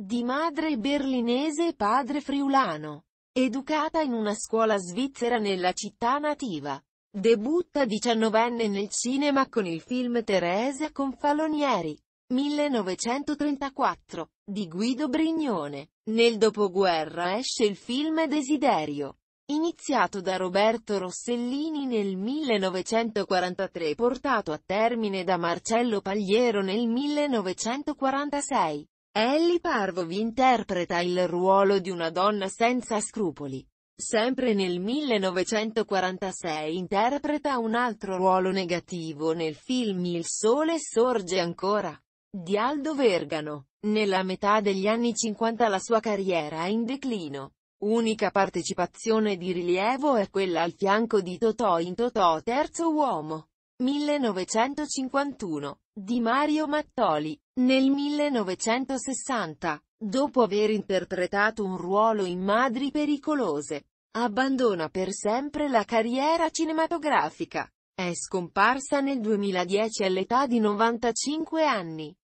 Di madre berlinese e padre friulano. Educata in una scuola svizzera nella città nativa. Debutta diciannovenne nel cinema con il film Teresa Confalonieri, 1934, di Guido Brignone. Nel dopoguerra esce il film Desiderio, iniziato da Roberto Rossellini nel 1943 e portato a termine da Marcello Pagliero nel 1946. Ellie Parvovi interpreta il ruolo di una donna senza scrupoli. Sempre nel 1946 interpreta un altro ruolo negativo nel film Il sole sorge ancora di Aldo Vergano. Nella metà degli anni 50 la sua carriera è in declino. Unica partecipazione di rilievo è quella al fianco di Totò in Totò Terzo Uomo. 1951, di Mario Mattoli. Nel 1960, dopo aver interpretato un ruolo in Madri pericolose, abbandona per sempre la carriera cinematografica. È scomparsa nel 2010 all'età di 95 anni.